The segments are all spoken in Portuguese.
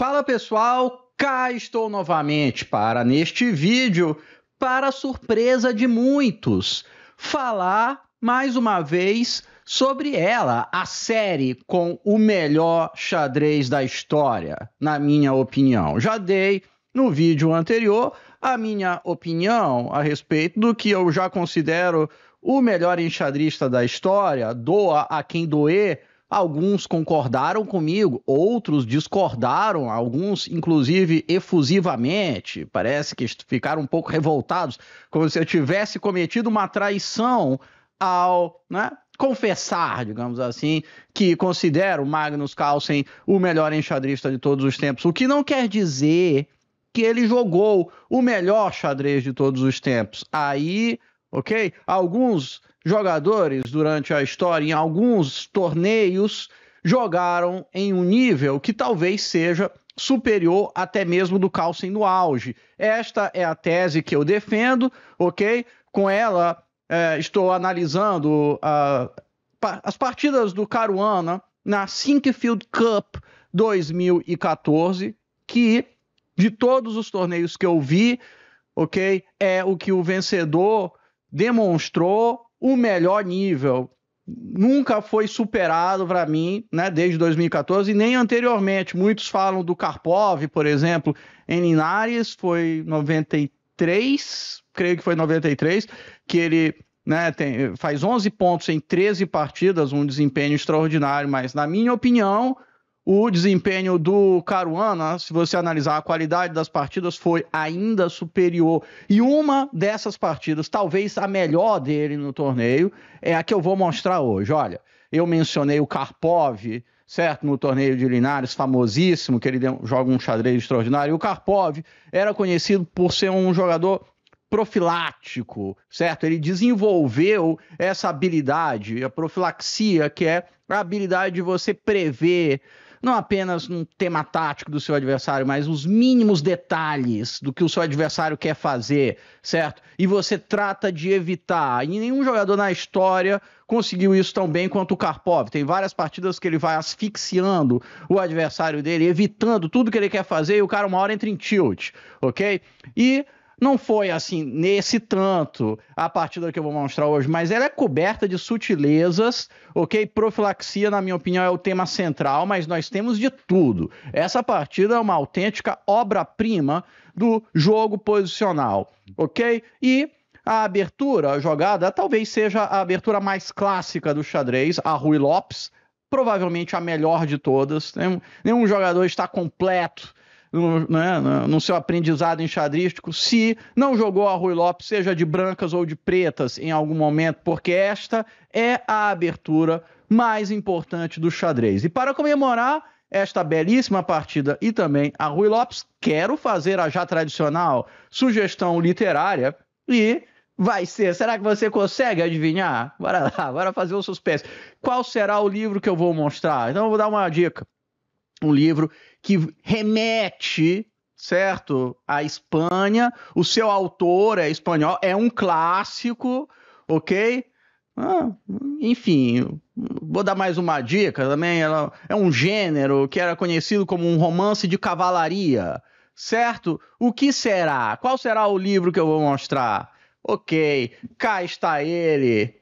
Fala pessoal, cá estou novamente para neste vídeo, para surpresa de muitos, falar mais uma vez sobre ela, a série com o melhor xadrez da história, na minha opinião. Já dei no vídeo anterior a minha opinião a respeito do que eu já considero o melhor enxadrista da história, doa a quem doer Alguns concordaram comigo, outros discordaram, alguns inclusive efusivamente. Parece que ficaram um pouco revoltados, como se eu tivesse cometido uma traição ao né, confessar, digamos assim, que considero Magnus Carlsen o melhor enxadrista de todos os tempos. O que não quer dizer que ele jogou o melhor xadrez de todos os tempos. Aí ok? Alguns jogadores durante a história, em alguns torneios, jogaram em um nível que talvez seja superior até mesmo do Carlsen no auge. Esta é a tese que eu defendo, ok? Com ela é, estou analisando a, as partidas do Caruana na Sinkfield Cup 2014, que de todos os torneios que eu vi, ok, é o que o vencedor demonstrou o melhor nível. Nunca foi superado para mim, né, desde 2014 e nem anteriormente. Muitos falam do Karpov, por exemplo, em Linares, foi 93, creio que foi 93, que ele né, tem, faz 11 pontos em 13 partidas, um desempenho extraordinário, mas na minha opinião, o desempenho do Caruana, se você analisar a qualidade das partidas, foi ainda superior. E uma dessas partidas, talvez a melhor dele no torneio, é a que eu vou mostrar hoje. Olha, eu mencionei o Karpov, certo? No torneio de Linares, famosíssimo, que ele joga um xadrez extraordinário. E o Karpov era conhecido por ser um jogador profilático, certo? Ele desenvolveu essa habilidade, a profilaxia, que é a habilidade de você prever não apenas um tema tático do seu adversário, mas os mínimos detalhes do que o seu adversário quer fazer, certo? E você trata de evitar. E nenhum jogador na história conseguiu isso tão bem quanto o Karpov. Tem várias partidas que ele vai asfixiando o adversário dele, evitando tudo que ele quer fazer e o cara uma hora entra em tilt, ok? E não foi assim, nesse tanto, a partida que eu vou mostrar hoje, mas ela é coberta de sutilezas, ok? Profilaxia, na minha opinião, é o tema central, mas nós temos de tudo. Essa partida é uma autêntica obra-prima do jogo posicional, ok? E a abertura a jogada talvez seja a abertura mais clássica do xadrez, a Rui Lopes, provavelmente a melhor de todas. Nenhum, nenhum jogador está completo no, né, no seu aprendizado enxadrístico, se não jogou a Rui Lopes, seja de brancas ou de pretas em algum momento, porque esta é a abertura mais importante do xadrez. E para comemorar esta belíssima partida e também a Rui Lopes, quero fazer a já tradicional sugestão literária e vai ser. Será que você consegue adivinhar? Bora lá, bora fazer o suspense. Qual será o livro que eu vou mostrar? Então eu vou dar uma dica um livro que remete certo? à Espanha, o seu autor é espanhol, é um clássico, ok? Ah, enfim, vou dar mais uma dica também. Ela é um gênero que era conhecido como um romance de cavalaria, certo? O que será? Qual será o livro que eu vou mostrar? Ok, cá está ele.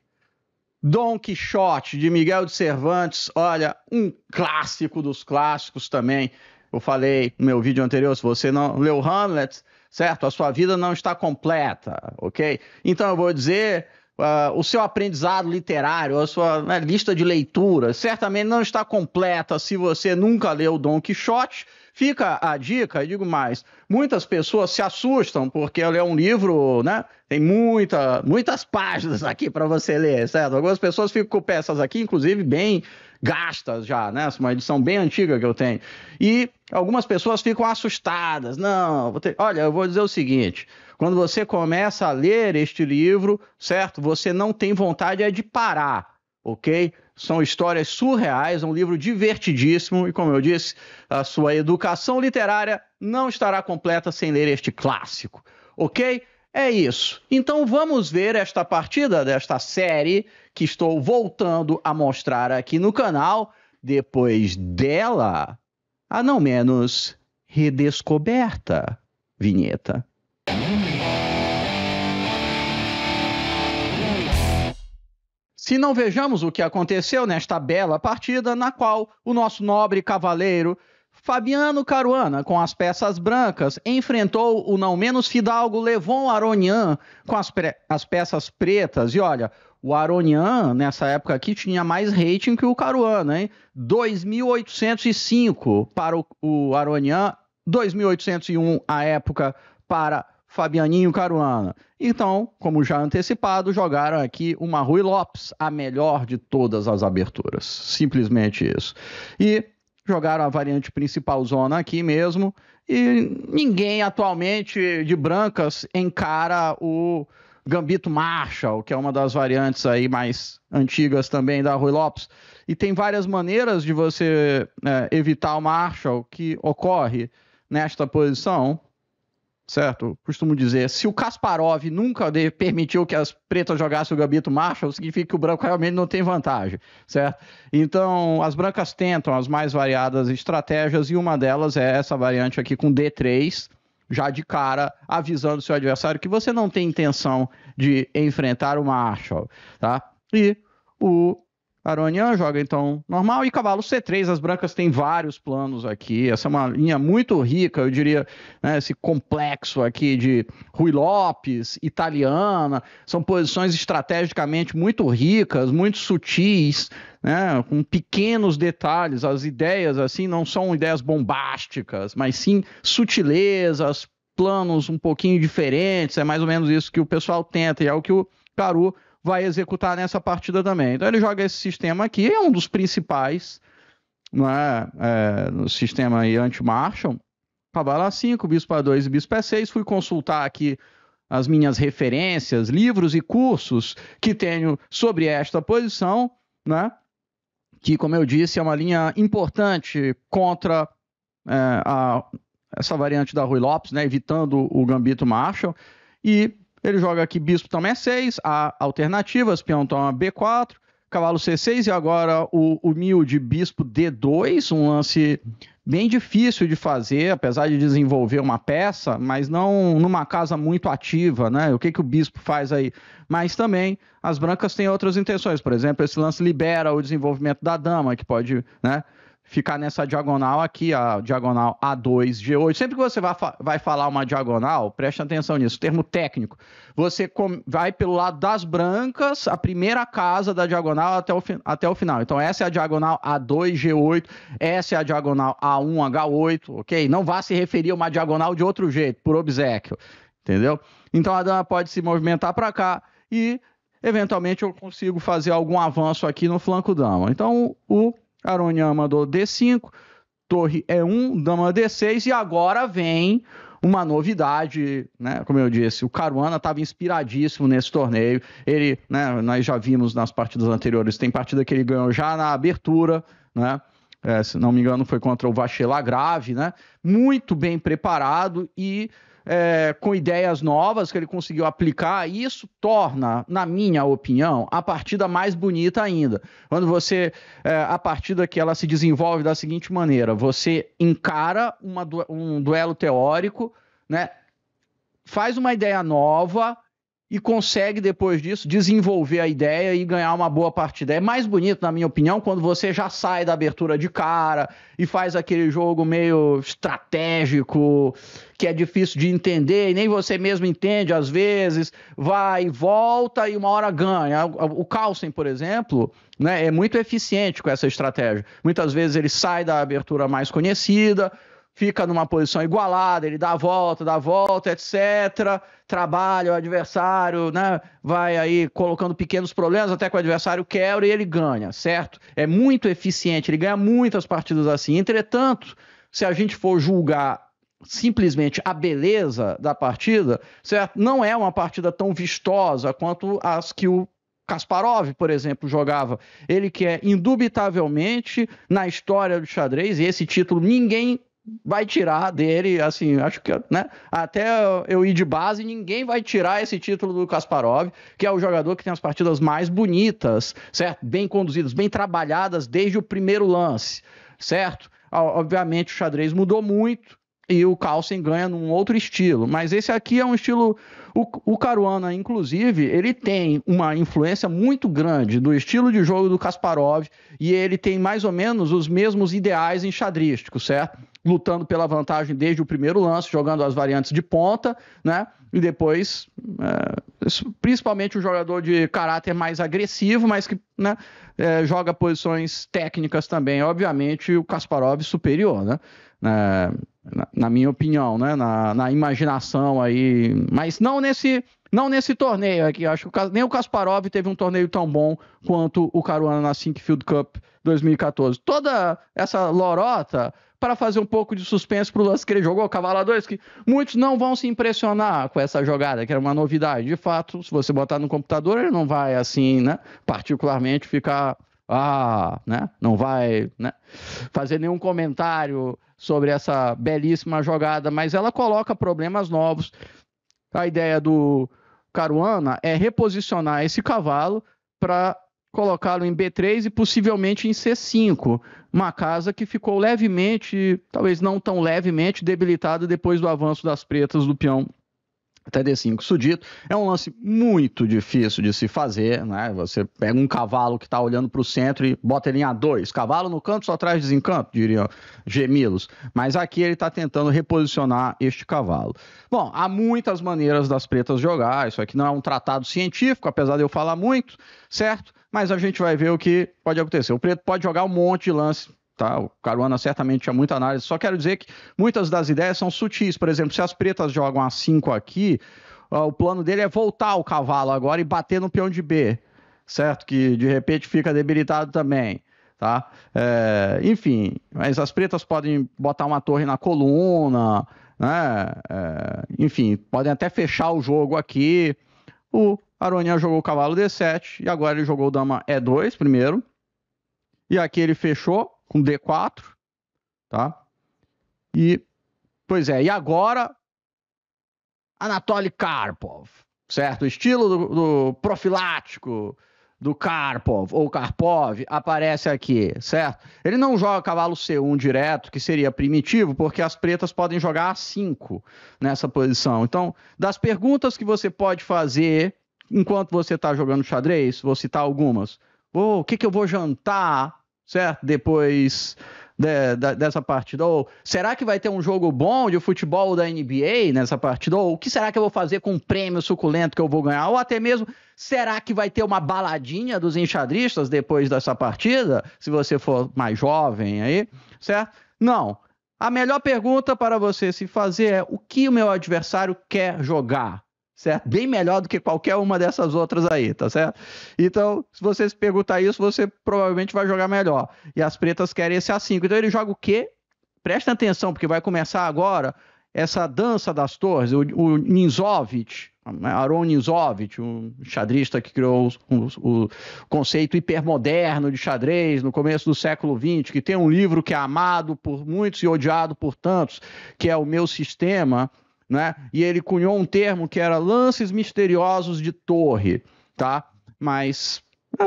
Dom Quixote, de Miguel de Cervantes, olha, um clássico dos clássicos também. Eu falei no meu vídeo anterior, se você não leu Hamlet, certo? A sua vida não está completa, ok? Então eu vou dizer uh, o seu aprendizado literário, a sua né, lista de leitura, certamente não está completa se você nunca leu Dom Quixote. Fica a dica, digo mais, muitas pessoas se assustam porque ele é um livro, né? Tem muita, muitas páginas aqui para você ler, certo? Algumas pessoas ficam com peças aqui, inclusive bem gastas já, né? É uma edição bem antiga que eu tenho. E algumas pessoas ficam assustadas. Não, vou ter... olha, eu vou dizer o seguinte: quando você começa a ler este livro, certo? Você não tem vontade é de parar, ok? São histórias surreais, é um livro divertidíssimo e, como eu disse, a sua educação literária não estará completa sem ler este clássico, ok? É isso. Então vamos ver esta partida desta série que estou voltando a mostrar aqui no canal. Depois dela, a não menos redescoberta. Vinheta. Se não vejamos o que aconteceu nesta bela partida, na qual o nosso nobre cavaleiro Fabiano Caruana, com as peças brancas, enfrentou o não menos fidalgo Levon Aronian, com as, as peças pretas. E olha, o Aronian, nessa época aqui, tinha mais rating que o Caruana, hein? 2.805 para o, o Aronian, 2.801 a época para Fabianinho Caruana. Então, como já antecipado, jogaram aqui uma Rui Lopes, a melhor de todas as aberturas. Simplesmente isso. E jogaram a variante principal zona aqui mesmo. E ninguém atualmente de brancas encara o Gambito Marshall, que é uma das variantes aí mais antigas também da Rui Lopes. E tem várias maneiras de você é, evitar o Marshall que ocorre nesta posição certo? Costumo dizer, se o Kasparov nunca permitiu que as pretas jogassem o gambito Marshall, significa que o branco realmente não tem vantagem, certo? Então, as brancas tentam as mais variadas estratégias e uma delas é essa variante aqui com D3, já de cara, avisando seu adversário que você não tem intenção de enfrentar o Marshall, tá? E o Aronian joga então normal e cavalo C3. As brancas têm vários planos aqui. Essa é uma linha muito rica, eu diria, né, esse complexo aqui de Rui Lopes, italiana. São posições estrategicamente muito ricas, muito sutis, né, com pequenos detalhes. As ideias assim não são ideias bombásticas, mas sim sutilezas, planos um pouquinho diferentes. É mais ou menos isso que o pessoal tenta e é o que o Caru vai executar nessa partida também. Então ele joga esse sistema aqui, é um dos principais é, é, no sistema anti-Marshall. Cavalo A5, Bispo A2 e Bispo a 6 Fui consultar aqui as minhas referências, livros e cursos que tenho sobre esta posição, né? que, como eu disse, é uma linha importante contra é, a, essa variante da Rui Lopes, né? evitando o gambito Marshall. E ele joga aqui bispo é toma E6, a alternativas, peão toma B4, cavalo C6 e agora o humilde bispo D2, um lance bem difícil de fazer, apesar de desenvolver uma peça, mas não numa casa muito ativa, né? O que, que o bispo faz aí? Mas também as brancas têm outras intenções, por exemplo, esse lance libera o desenvolvimento da dama, que pode, né? ficar nessa diagonal aqui, a diagonal A2, G8. Sempre que você vai, vai falar uma diagonal, preste atenção nisso, termo técnico. Você vai pelo lado das brancas, a primeira casa da diagonal até o, até o final. Então, essa é a diagonal A2, G8, essa é a diagonal A1, H8, ok? Não vá se referir a uma diagonal de outro jeito, por obsequio, entendeu? Então, a dama pode se movimentar para cá e, eventualmente, eu consigo fazer algum avanço aqui no flanco dama. Então, o Aronian mandou D5, torre E1, é dama D6 e agora vem uma novidade, né? Como eu disse, o Caruana estava inspiradíssimo nesse torneio. Ele, né, nós já vimos nas partidas anteriores, tem partida que ele ganhou já na abertura, né? É, se não me engano, foi contra o Vachela Grave, né? Muito bem preparado e é, com ideias novas que ele conseguiu aplicar, e isso torna, na minha opinião, a partida mais bonita ainda. Quando você, é, a partida que ela se desenvolve da seguinte maneira: você encara uma, um duelo teórico, né? faz uma ideia nova e consegue, depois disso, desenvolver a ideia e ganhar uma boa partida. É mais bonito, na minha opinião, quando você já sai da abertura de cara e faz aquele jogo meio estratégico, que é difícil de entender, e nem você mesmo entende às vezes, vai e volta e uma hora ganha. O Carlsen, por exemplo, né, é muito eficiente com essa estratégia. Muitas vezes ele sai da abertura mais conhecida, fica numa posição igualada, ele dá a volta, dá a volta, etc. Trabalha o adversário, né? Vai aí colocando pequenos problemas até que o adversário quebra e ele ganha, certo? É muito eficiente, ele ganha muitas partidas assim. Entretanto, se a gente for julgar simplesmente a beleza da partida, certo? Não é uma partida tão vistosa quanto as que o Kasparov, por exemplo, jogava. Ele que é indubitavelmente na história do xadrez, e esse título ninguém vai tirar dele, assim, acho que, né? Até eu ir de base, ninguém vai tirar esse título do Kasparov, que é o jogador que tem as partidas mais bonitas, certo? Bem conduzidas, bem trabalhadas desde o primeiro lance, certo? Obviamente o xadrez mudou muito e o Carlsen ganha num outro estilo, mas esse aqui é um estilo o, Caruana, inclusive, ele tem uma influência muito grande do estilo de jogo do Kasparov e ele tem mais ou menos os mesmos ideais enxadrísticos, certo? lutando pela vantagem desde o primeiro lance, jogando as variantes de ponta, né? E depois, é, principalmente um jogador de caráter mais agressivo, mas que né, é, joga posições técnicas também. Obviamente, o Kasparov superior, né? É, na, minha opinião, né? Na, na, imaginação aí, mas não nesse não nesse torneio aqui. Acho que nem o Kasparov teve um torneio tão bom quanto o Caruana na Sink Field Cup 2014. Toda essa lorota para fazer um pouco de suspense para o lance que ele jogou, a 2, que muitos não vão se impressionar com essa jogada, que era uma novidade. De fato, se você botar no computador, ele não vai assim, né? Particularmente ficar. Ah, né? Não vai né? fazer nenhum comentário sobre essa belíssima jogada, mas ela coloca problemas novos. A ideia do Caruana é reposicionar esse cavalo para colocá-lo em B3 e possivelmente em C5, uma casa que ficou levemente, talvez não tão levemente, debilitada depois do avanço das pretas do peão até D5 sudito. É um lance muito difícil de se fazer, né? Você pega um cavalo que está olhando para o centro e bota ele em A2. Cavalo no canto só traz desencanto, diriam Gemilos. Mas aqui ele está tentando reposicionar este cavalo. Bom, há muitas maneiras das pretas jogar. Isso aqui não é um tratado científico, apesar de eu falar muito, certo? mas a gente vai ver o que pode acontecer. O Preto pode jogar um monte de lance, tá? O Caruana certamente tinha muita análise. Só quero dizer que muitas das ideias são sutis. Por exemplo, se as pretas jogam a 5 aqui, ó, o plano dele é voltar o cavalo agora e bater no peão de B, certo? Que de repente fica debilitado também. Tá? É, enfim, mas as pretas podem botar uma torre na coluna, né? É, enfim, podem até fechar o jogo aqui. O Aronian jogou o cavalo D7 e agora ele jogou dama E2 primeiro. E aqui ele fechou com D4, tá? E, pois é, e agora Anatoly Karpov, certo? O estilo do, do profilático do Karpov ou Karpov aparece aqui, certo? Ele não joga cavalo C1 direto, que seria primitivo, porque as pretas podem jogar A5 nessa posição. Então, das perguntas que você pode fazer enquanto você está jogando xadrez, vou citar algumas. Oh, o que, que eu vou jantar, certo? Depois de, de, dessa partida? Ou será que vai ter um jogo bom de futebol da NBA nessa partida? Ou o que será que eu vou fazer com o um prêmio suculento que eu vou ganhar? Ou até mesmo, será que vai ter uma baladinha dos enxadristas depois dessa partida? Se você for mais jovem aí, certo? Não. A melhor pergunta para você se fazer é o que o meu adversário quer jogar? certo? Bem melhor do que qualquer uma dessas outras aí, tá certo? Então, se você se perguntar isso, você provavelmente vai jogar melhor. E as pretas querem esse A5. Então ele joga o quê? Presta atenção, porque vai começar agora essa dança das torres, o, o Ninzovich, Aaron né? Ninzovich, um xadrista que criou o, o, o, conceito hipermoderno de xadrez no começo do século XX, que tem um livro que é amado por muitos e odiado por tantos, que é O Meu Sistema, né? E ele cunhou um termo que era lances misteriosos de torre, tá? Mas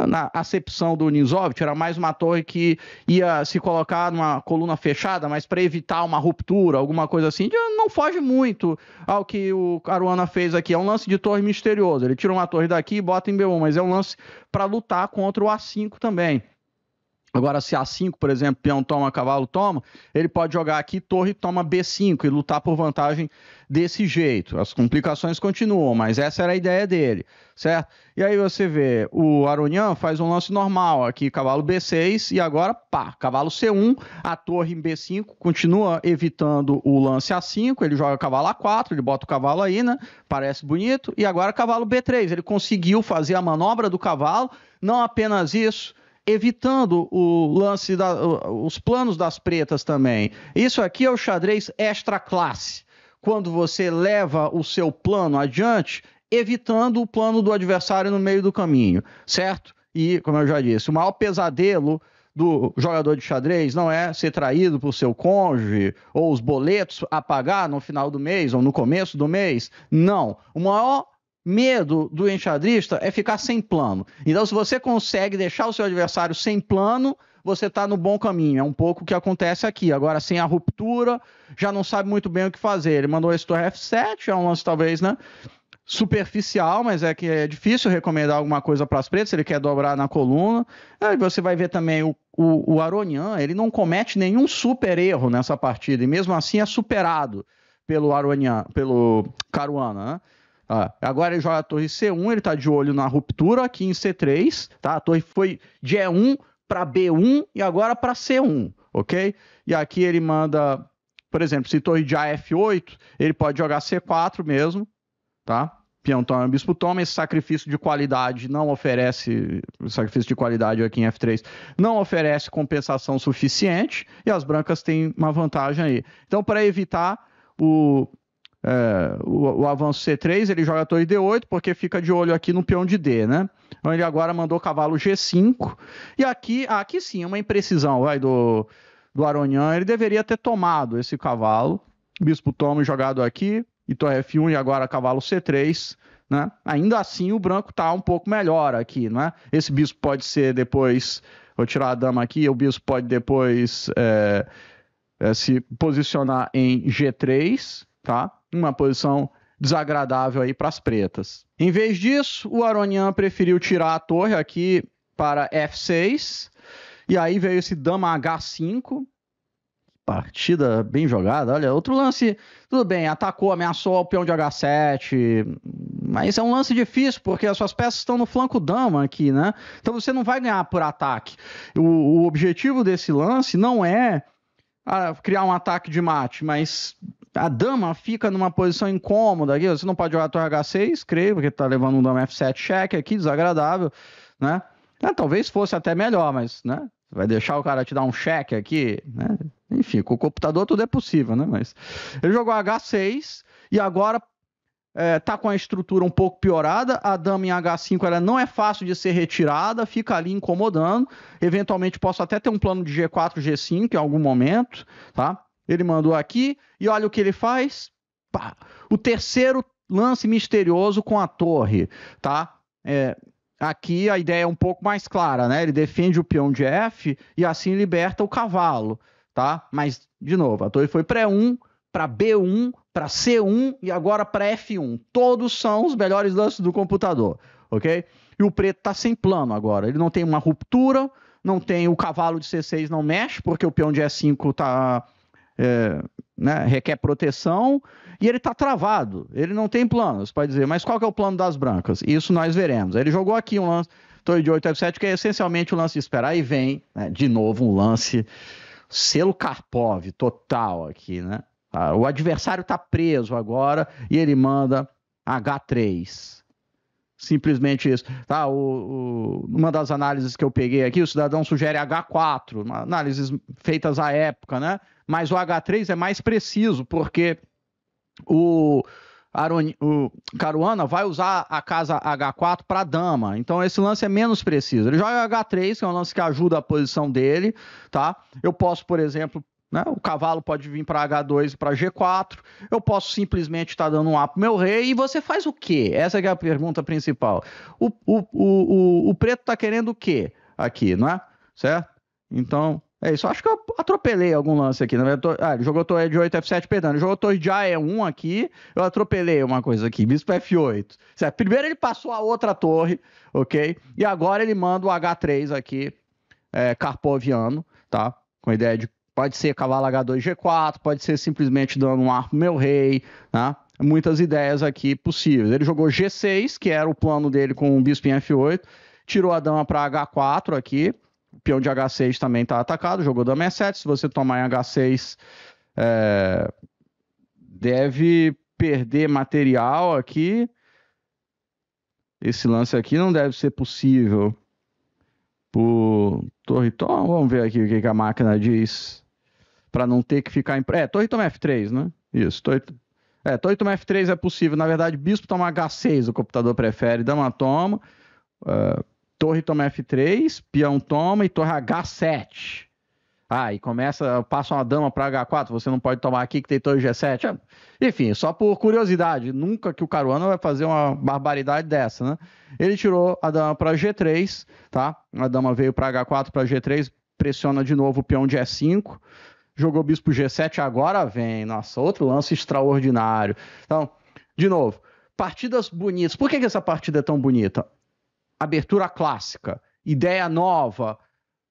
na acepção do Ninzovich, era mais uma torre que ia se colocar numa coluna fechada, mas para evitar uma ruptura, alguma coisa assim, não foge muito ao que o Caruana fez aqui. É um lance de torre misterioso. Ele tira uma torre daqui e bota em B1, mas é um lance para lutar contra o A5 também. Agora, se A5, por exemplo, peão toma, cavalo toma, ele pode jogar aqui torre toma B5 e lutar por vantagem desse jeito. As complicações continuam, mas essa era a ideia dele, certo? E aí você vê, o Aronian faz um lance normal aqui, cavalo B6 e agora pá, cavalo C1, a torre em B5 continua evitando o lance A5, ele joga cavalo A4, ele bota o cavalo aí, né? Parece bonito. E agora cavalo B3, ele conseguiu fazer a manobra do cavalo, não apenas isso, evitando o lance, da, os planos das pretas também. Isso aqui é o xadrez extra classe. Quando você leva o seu plano adiante, evitando o plano do adversário no meio do caminho, certo? E, como eu já disse, o maior pesadelo do jogador de xadrez não é ser traído por seu cônjuge ou os boletos a pagar no final do mês ou no começo do mês. Não. O maior Medo do enxadrista é ficar sem plano. Então, se você consegue deixar o seu adversário sem plano, você está no bom caminho. É um pouco o que acontece aqui. Agora, sem a ruptura, já não sabe muito bem o que fazer. Ele mandou esse torre F7, é um lance talvez, né? Superficial, mas é que é difícil recomendar alguma coisa para as pretas. Ele quer dobrar na coluna. Aí é, você vai ver também o, o, o Aronian, ele não comete nenhum super erro nessa partida, e mesmo assim é superado pelo Aronian, pelo Caruana, né? Ah, agora ele joga a torre C1, ele tá de olho na ruptura aqui em C3, tá? A torre foi de E1 para B1 e agora para C1, ok? E aqui ele manda, por exemplo, se torre de AF8, ele pode jogar C4 mesmo, tá? Peão toma, bispo toma, esse sacrifício de qualidade não oferece, sacrifício de qualidade aqui em F3, não oferece compensação suficiente e as brancas têm uma vantagem aí. Então, para evitar o é, o, o, avanço C3, ele joga torre D8, porque fica de olho aqui no peão de D, né? Então ele agora mandou cavalo G5. E aqui, aqui sim, uma imprecisão vai, do, do Aronian. Ele deveria ter tomado esse cavalo. Bispo toma jogado aqui, e torre F1 e agora cavalo C3. Né? Ainda assim, o branco está um pouco melhor aqui, né? Esse bispo pode ser depois, vou tirar a dama aqui, o bispo pode depois é, é, se posicionar em G3, tá? uma posição desagradável aí para as pretas. Em vez disso, o Aronian preferiu tirar a torre aqui para F6. E aí veio esse dama H5. Partida bem jogada. Olha, outro lance. Tudo bem, atacou, ameaçou o peão de H7. Mas é um lance difícil, porque as suas peças estão no flanco dama aqui, né? Então você não vai ganhar por ataque. O, o objetivo desse lance não é ah, criar um ataque de mate, mas a dama fica numa posição incômoda aqui. Você não pode jogar torre H6, creio, porque tá levando um dama F7 cheque aqui, desagradável, né? É, talvez fosse até melhor, mas, né? Vai deixar o cara te dar um cheque aqui, né? Enfim, com o computador tudo é possível, né? Mas ele jogou H6 e agora é, tá com a estrutura um pouco piorada. A dama em H5 ela não é fácil de ser retirada, fica ali incomodando. Eventualmente posso até ter um plano de G4, G5 em algum momento, tá? Ele mandou aqui e olha o que ele faz. Pá. O terceiro lance misterioso com a torre, tá? É, aqui a ideia é um pouco mais clara, né? Ele defende o peão de F e assim liberta o cavalo, tá? Mas, de novo, a torre foi para E1, para B1, para C1 e agora para F1. Todos são os melhores lances do computador, ok? E o preto está sem plano agora. Ele não tem uma ruptura, não tem o cavalo de C6 não mexe, porque o peão de E5 está é, né, requer proteção e ele está travado. Ele não tem planos para dizer, mas qual que é o plano das brancas? Isso nós veremos. Ele jogou aqui um lance torre de 8 a 7, que é essencialmente o lance de esperar e vem, né, de novo, um lance selo Karpov total aqui, né? Tá? O adversário está preso agora e ele manda H3. Simplesmente isso. Tá, o, o, uma das análises que eu peguei aqui, o cidadão sugere H4, análises feitas à época, né? mas o H3 é mais preciso, porque o, o Caruana vai usar a casa H4 para dama, então esse lance é menos preciso. Ele joga H3, que é um lance que ajuda a posição dele, tá? Eu posso, por exemplo, né? O cavalo pode vir para H2 e para G4. Eu posso simplesmente estar tá dando um A para meu rei. E você faz o quê? Essa é a pergunta principal. O, o, o, o, o preto está querendo o quê aqui, não é? Certo? Então, é isso, acho que eu atropelei algum lance aqui. Né? Tô, ah, ele jogou de 8 F7, perdão. Ele jogou torre de AE1 aqui, eu atropelei uma coisa aqui, bispo F8. Certo? É, primeiro ele passou a outra torre, ok? E agora ele manda o H3 aqui, é, carpoviano, tá? Com a ideia de pode ser cavalo H2 G4, pode ser simplesmente dando um ar pro meu rei, né? Muitas ideias aqui possíveis. Ele jogou G6, que era o plano dele com o bispo em F8, tirou a dama para H4 aqui, peão de H6 também está atacado, jogou dama E7. Se você tomar em H6, é, deve perder material aqui. Esse lance aqui não deve ser possível por Torriton. Vamos ver aqui o que, que a máquina diz para não ter que ficar em. É, Torriton F3, né? Isso, torre É, Torriton F3 é possível. Na verdade, Bispo toma H6, o computador prefere. Dama toma. Uh, torre toma F3, peão toma e torre H7. Ah, e começa, passa uma dama para H4, você não pode tomar aqui que tem torre G7. Enfim, só por curiosidade, nunca que o Caruana vai fazer uma barbaridade dessa, né? Ele tirou a dama para G3, tá? A dama veio para H4, para G3, pressiona de novo o peão de E5, jogou bispo G7, agora vem, nossa, outro lance extraordinário. Então, de novo, partidas bonitas. Por que, que essa partida é tão bonita? abertura clássica, ideia nova,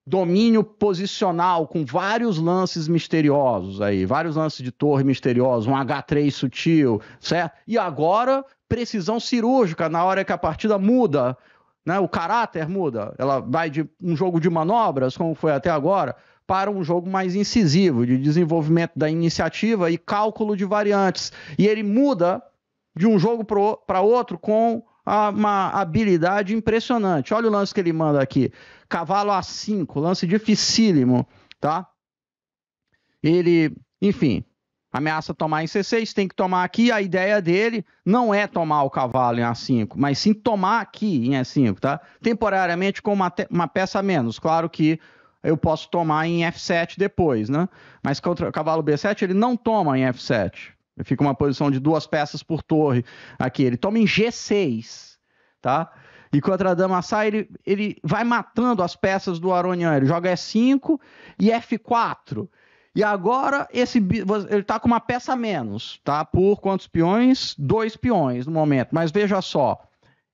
domínio posicional com vários lances misteriosos aí, vários lances de torre misteriosos, um H3 sutil, certo? E agora precisão cirúrgica na hora que a partida muda, né? O caráter muda, ela vai de um jogo de manobras, como foi até agora, para um jogo mais incisivo de desenvolvimento da iniciativa e cálculo de variantes. E ele muda de um jogo para outro com uma habilidade impressionante. Olha o lance que ele manda aqui. Cavalo A5, lance dificílimo, tá? Ele, enfim, ameaça tomar em C6, tem que tomar aqui. A ideia dele não é tomar o cavalo em A5, mas sim tomar aqui em E5, tá? Temporariamente com uma, uma peça a menos. Claro que eu posso tomar em F7 depois, né? Mas contra o cavalo B7 ele não toma em F7, Fica uma posição de duas peças por torre aqui. Ele toma em G6, tá? E contra a dama sai, ele, ele vai matando as peças do Aronian. Ele joga E5 e F4. E agora esse ele tá com uma peça a menos, tá? Por quantos peões? Dois peões no momento. Mas veja só,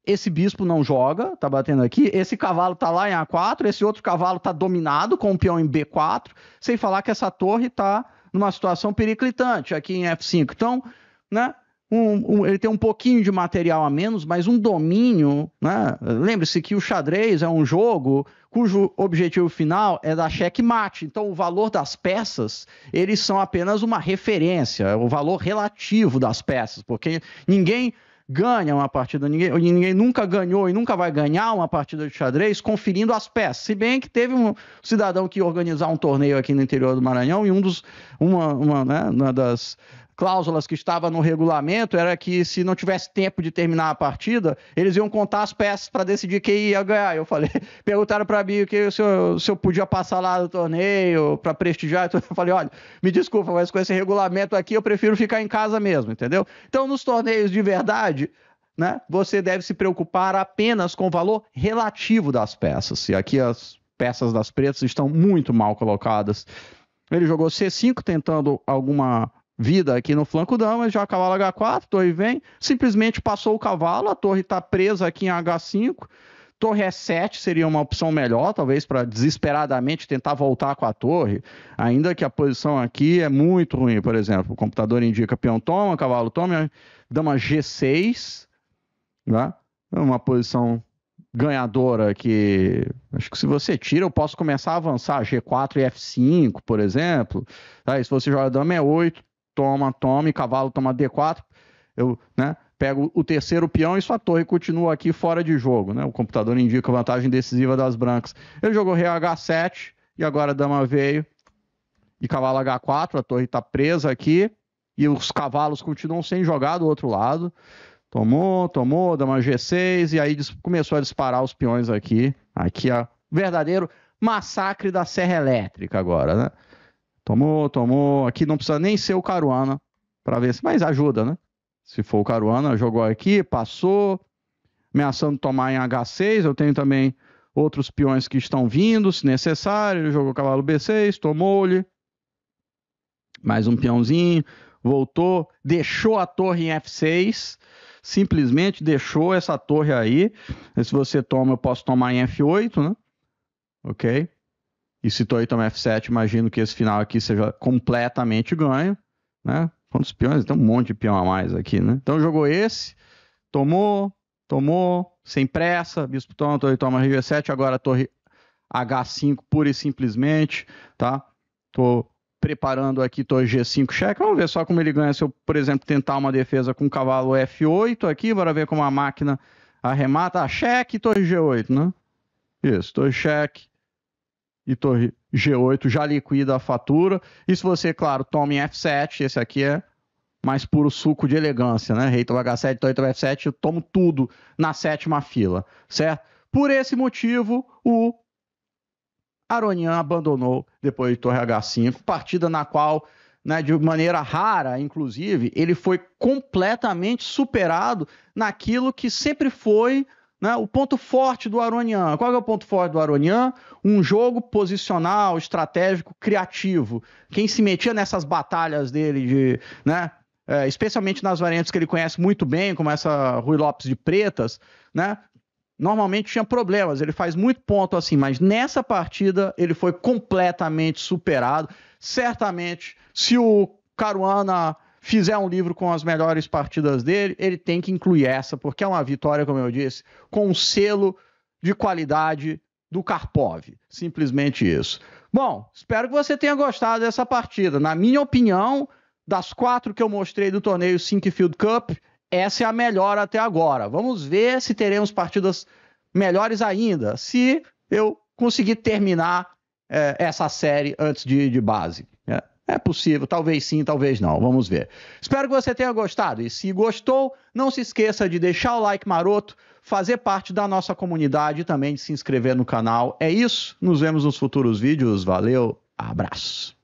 esse bispo não joga, tá batendo aqui. Esse cavalo tá lá em A4, esse outro cavalo tá dominado com o um peão em B4, sem falar que essa torre tá numa situação periclitante aqui em F5. Então, né, um, um, ele tem um pouquinho de material a menos, mas um domínio. Né? Lembre-se que o xadrez é um jogo cujo objetivo final é dar checkmate. Então, o valor das peças, eles são apenas uma referência, é o valor relativo das peças, porque ninguém ganha uma partida, ninguém, ninguém nunca ganhou e nunca vai ganhar uma partida de xadrez conferindo as peças. Se bem que teve um cidadão que ia organizar um torneio aqui no interior do Maranhão e um dos, uma, uma, né, uma das cláusulas que estava no regulamento era que se não tivesse tempo de terminar a partida, eles iam contar as peças para decidir quem ia ganhar. Eu falei, perguntaram para mim que se eu, se eu podia passar lá no torneio para prestigiar. Eu falei, olha, me desculpa, mas com esse regulamento aqui eu prefiro ficar em casa mesmo, entendeu? Então, nos torneios de verdade, né, você deve se preocupar apenas com o valor relativo das peças. E aqui as peças das pretas estão muito mal colocadas. Ele jogou C5 tentando alguma vida aqui no flanco dama, já cavalo H4, torre vem, simplesmente passou o cavalo, a torre está presa aqui em H5, torre é E7 seria uma opção melhor, talvez para desesperadamente tentar voltar com a torre, ainda que a posição aqui é muito ruim, por exemplo, o computador indica peão toma, cavalo toma, dama G6, né? É uma posição ganhadora que acho que se você tira, eu posso começar a avançar G4 e F5, por exemplo. Tá? E se você joga dama E8, toma, toma, e cavalo toma D4. Eu, né? Pego o terceiro peão e sua torre continua aqui fora de jogo, né? O computador indica a vantagem decisiva das brancas. Ele jogou rei H7 e agora a dama veio e cavalo H4, a torre está presa aqui e os cavalos continuam sem jogar do outro lado. Tomou, tomou, dama G6 e aí começou a disparar os peões aqui. Aqui é verdadeiro massacre da serra elétrica agora, né? Tomou, tomou. Aqui não precisa nem ser o Caruana para ver se, mas ajuda, né? Se for o Caruana, jogou aqui, passou, ameaçando tomar em H6. Eu tenho também outros peões que estão vindo, se necessário. Ele jogou cavalo B6, tomou-lhe. Mais um peãozinho, voltou, deixou a torre em F6 simplesmente deixou essa torre aí. Se você toma, eu posso tomar em F8, né? Ok? e se Toyota F7, imagino que esse final aqui seja completamente ganho, né? Quantos peões? Tem um monte de peão a mais aqui, né? Então jogou esse, tomou, tomou, sem pressa, bispo toma, torre toma rei G7, agora torre H5 pura e simplesmente, tá? Tô preparando aqui torre G5 cheque, vamos ver só como ele ganha se eu, por exemplo, tentar uma defesa com cavalo F8 aqui, bora ver como a máquina arremata, ah, cheque, torre G8, né? Isso, torre cheque, e torre G8 já liquida a fatura. E se você, claro, toma em F7, esse aqui é mais puro suco de elegância, né? Rei H7, Torre F7, eu tomo tudo na sétima fila, certo? Por esse motivo, o Aronian abandonou depois de Torre H5, partida na qual, né, de maneira rara, inclusive, ele foi completamente superado naquilo que sempre foi né? O ponto forte do Aronian. Qual é o ponto forte do Aronian? Um jogo posicional, estratégico, criativo. Quem se metia nessas batalhas dele de. Né? É, especialmente nas variantes que ele conhece muito bem, como essa Rui Lopes de Pretas, né? Normalmente tinha problemas, ele faz muito ponto assim, mas nessa partida ele foi completamente superado. Certamente, se o Caruana fizer um livro com as melhores partidas dele, ele tem que incluir essa, porque é uma vitória, como eu disse, com um selo de qualidade do Karpov. Simplesmente isso. Bom, espero que você tenha gostado dessa partida. Na minha opinião, das quatro que eu mostrei do torneio field Cup, essa é a melhor até agora. Vamos ver se teremos partidas melhores ainda, se eu conseguir terminar eh, essa série antes de, de base. É possível, talvez sim, talvez não. Vamos ver. Espero que você tenha gostado. E se gostou, não se esqueça de deixar o like maroto, fazer parte da nossa comunidade e também de se inscrever no canal. É isso. Nos vemos nos futuros vídeos. Valeu, abraço.